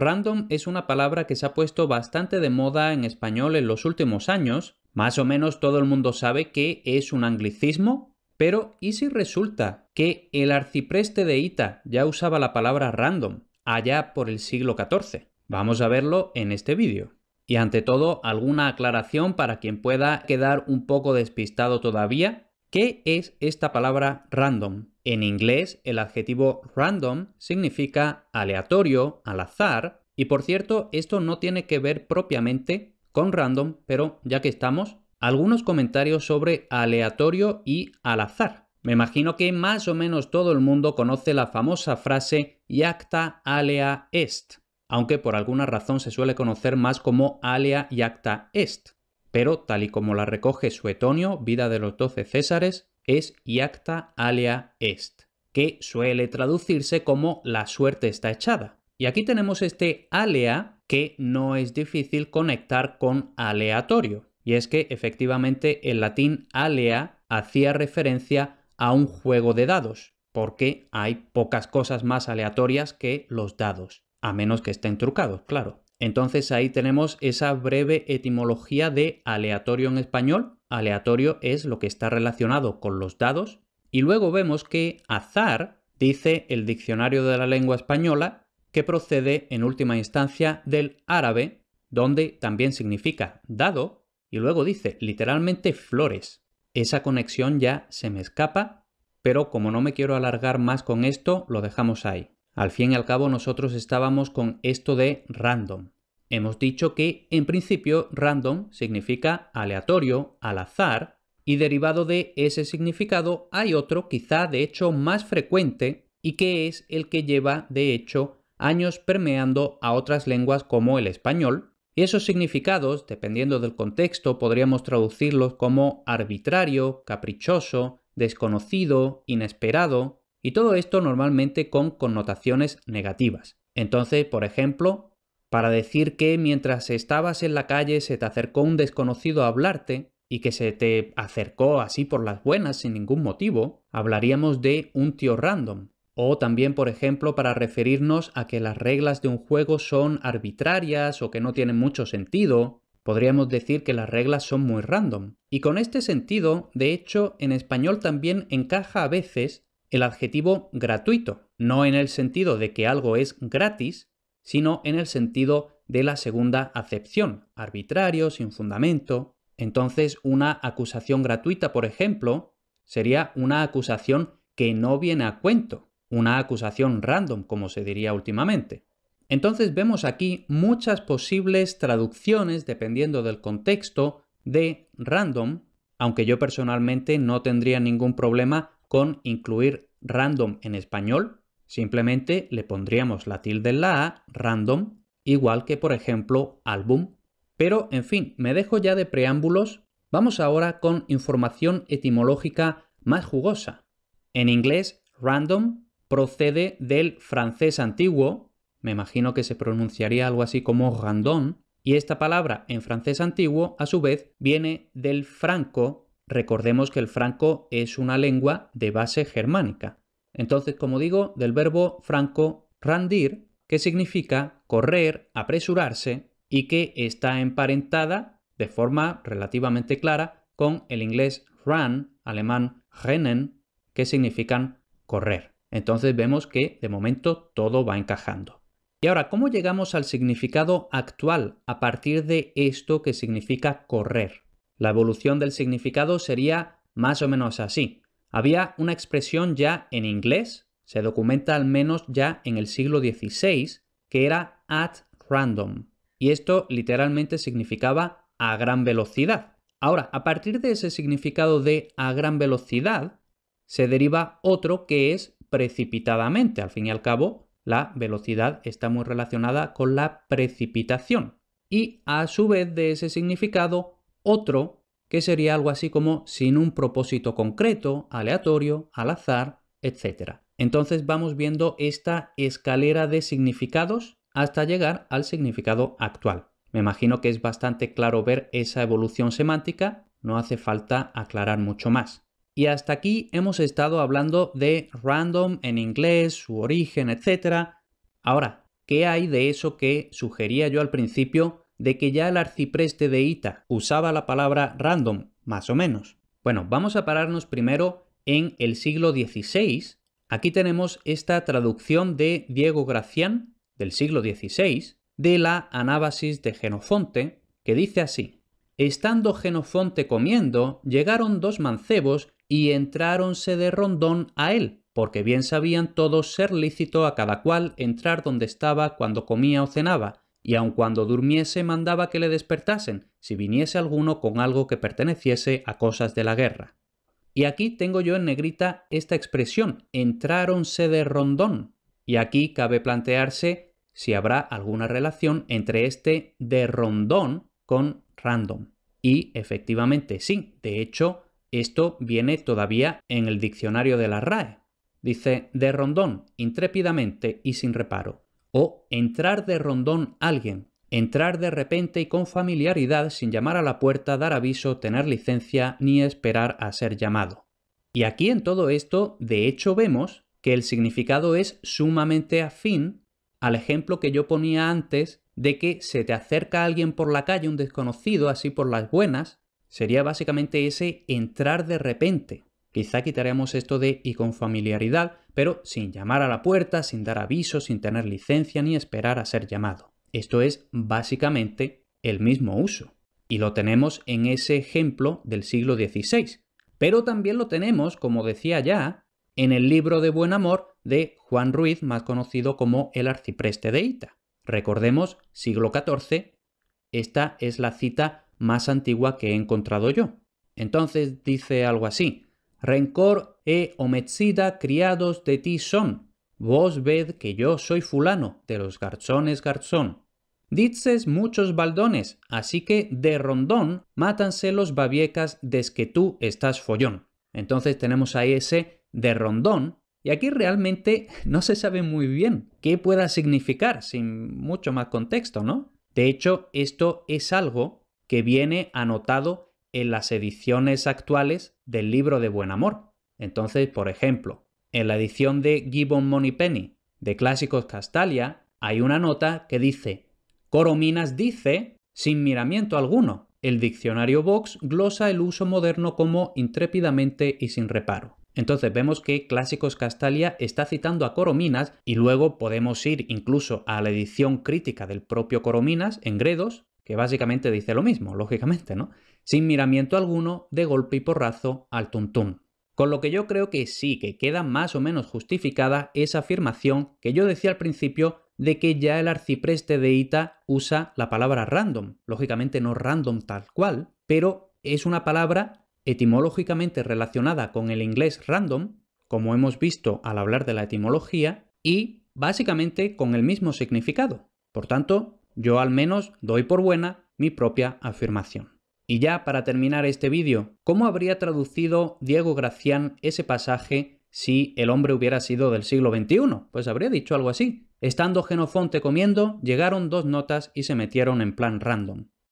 Random es una palabra que se ha puesto bastante de moda en español en los últimos años. Más o menos todo el mundo sabe que es un anglicismo, pero ¿y si resulta que el arcipreste de Ita ya usaba la palabra random allá por el siglo XIV? Vamos a verlo en este vídeo. Y ante todo, alguna aclaración para quien pueda quedar un poco despistado todavía, ¿Qué es esta palabra random? En inglés, el adjetivo random significa aleatorio, al azar, y por cierto, esto no tiene que ver propiamente con random, pero ya que estamos, algunos comentarios sobre aleatorio y al azar. Me imagino que más o menos todo el mundo conoce la famosa frase yacta alea est, aunque por alguna razón se suele conocer más como alea yacta est pero tal y como la recoge Suetonio, Vida de los Doce Césares, es iacta alea est, que suele traducirse como la suerte está echada. Y aquí tenemos este alea que no es difícil conectar con aleatorio. Y es que efectivamente el latín alea hacía referencia a un juego de dados, porque hay pocas cosas más aleatorias que los dados, a menos que estén trucados, claro. Entonces ahí tenemos esa breve etimología de aleatorio en español. Aleatorio es lo que está relacionado con los dados. Y luego vemos que azar dice el diccionario de la lengua española que procede en última instancia del árabe, donde también significa dado, y luego dice literalmente flores. Esa conexión ya se me escapa, pero como no me quiero alargar más con esto, lo dejamos ahí. Al fin y al cabo nosotros estábamos con esto de random. Hemos dicho que en principio random significa aleatorio, al azar, y derivado de ese significado hay otro quizá de hecho más frecuente y que es el que lleva de hecho años permeando a otras lenguas como el español, y esos significados, dependiendo del contexto, podríamos traducirlos como arbitrario, caprichoso, desconocido, inesperado, y todo esto normalmente con connotaciones negativas. Entonces, por ejemplo, para decir que mientras estabas en la calle se te acercó un desconocido a hablarte y que se te acercó así por las buenas sin ningún motivo, hablaríamos de un tío random. O también, por ejemplo, para referirnos a que las reglas de un juego son arbitrarias o que no tienen mucho sentido, podríamos decir que las reglas son muy random. Y con este sentido, de hecho, en español también encaja a veces el adjetivo gratuito, no en el sentido de que algo es gratis, sino en el sentido de la segunda acepción, arbitrario, sin fundamento. Entonces, una acusación gratuita, por ejemplo, sería una acusación que no viene a cuento, una acusación random, como se diría últimamente. Entonces vemos aquí muchas posibles traducciones, dependiendo del contexto, de random, aunque yo personalmente no tendría ningún problema con incluir random en español, simplemente le pondríamos la tilde en la A, random, igual que por ejemplo álbum. Pero en fin, me dejo ya de preámbulos, vamos ahora con información etimológica más jugosa. En inglés, random procede del francés antiguo, me imagino que se pronunciaría algo así como random, y esta palabra en francés antiguo a su vez viene del franco Recordemos que el franco es una lengua de base germánica. Entonces, como digo, del verbo franco randir, que significa correr, apresurarse, y que está emparentada de forma relativamente clara con el inglés run, alemán rennen, que significan correr. Entonces vemos que de momento todo va encajando. Y ahora, ¿cómo llegamos al significado actual a partir de esto que significa correr? La evolución del significado sería más o menos así. Había una expresión ya en inglés, se documenta al menos ya en el siglo XVI, que era at random, y esto literalmente significaba a gran velocidad. Ahora, a partir de ese significado de a gran velocidad, se deriva otro que es precipitadamente. Al fin y al cabo, la velocidad está muy relacionada con la precipitación. Y a su vez de ese significado, otro, que sería algo así como sin un propósito concreto, aleatorio, al azar, etc. Entonces vamos viendo esta escalera de significados hasta llegar al significado actual. Me imagino que es bastante claro ver esa evolución semántica, no hace falta aclarar mucho más. Y hasta aquí hemos estado hablando de random en inglés, su origen, etc. Ahora, ¿qué hay de eso que sugería yo al principio de que ya el arcipreste de Ita usaba la palabra random, más o menos. Bueno, vamos a pararnos primero en el siglo XVI. Aquí tenemos esta traducción de Diego Gracián, del siglo XVI, de la Anábasis de Genofonte, que dice así. Estando Genofonte comiendo, llegaron dos mancebos y entráronse de rondón a él, porque bien sabían todos ser lícito a cada cual entrar donde estaba cuando comía o cenaba, y aun cuando durmiese mandaba que le despertasen si viniese alguno con algo que perteneciese a cosas de la guerra. Y aquí tengo yo en negrita esta expresión, entraronse de rondón. Y aquí cabe plantearse si habrá alguna relación entre este de rondón con random. Y efectivamente sí, de hecho, esto viene todavía en el diccionario de la RAE. Dice de rondón, intrépidamente y sin reparo, o entrar de rondón alguien, entrar de repente y con familiaridad sin llamar a la puerta, dar aviso, tener licencia ni esperar a ser llamado. Y aquí en todo esto, de hecho, vemos que el significado es sumamente afín al ejemplo que yo ponía antes de que se te acerca alguien por la calle, un desconocido, así por las buenas, sería básicamente ese entrar de repente. Quizá quitaremos esto de y con familiaridad, pero sin llamar a la puerta, sin dar aviso, sin tener licencia ni esperar a ser llamado. Esto es básicamente el mismo uso. Y lo tenemos en ese ejemplo del siglo XVI. Pero también lo tenemos, como decía ya, en el libro de Buen Amor de Juan Ruiz, más conocido como el arcipreste de Ita. Recordemos, siglo XIV, esta es la cita más antigua que he encontrado yo. Entonces dice algo así, Rencor e homicida criados de ti son. Vos ved que yo soy fulano, de los garzones garzón. Dices muchos baldones, así que de rondón mátanse los babiecas desque que tú estás follón. Entonces tenemos ahí ese de rondón, y aquí realmente no se sabe muy bien qué pueda significar, sin mucho más contexto, ¿no? De hecho, esto es algo que viene anotado en las ediciones actuales del libro de Buen Amor. Entonces, por ejemplo, en la edición de Gibbon penny de Clásicos Castalia hay una nota que dice: Corominas dice, sin miramiento alguno, el diccionario Vox glosa el uso moderno como intrépidamente y sin reparo. Entonces vemos que Clásicos Castalia está citando a Corominas y luego podemos ir incluso a la edición crítica del propio Corominas en Gredos que básicamente dice lo mismo, lógicamente, ¿no? Sin miramiento alguno, de golpe y porrazo al tuntún. Con lo que yo creo que sí que queda más o menos justificada esa afirmación que yo decía al principio de que ya el arcipreste de Ita usa la palabra random. Lógicamente no random tal cual, pero es una palabra etimológicamente relacionada con el inglés random, como hemos visto al hablar de la etimología, y básicamente con el mismo significado. Por tanto, yo al menos doy por buena mi propia afirmación. Y ya para terminar este vídeo, ¿cómo habría traducido Diego Gracián ese pasaje si el hombre hubiera sido del siglo XXI? Pues habría dicho algo así. Estando Genofonte comiendo, llegaron dos notas y se metieron en plan random.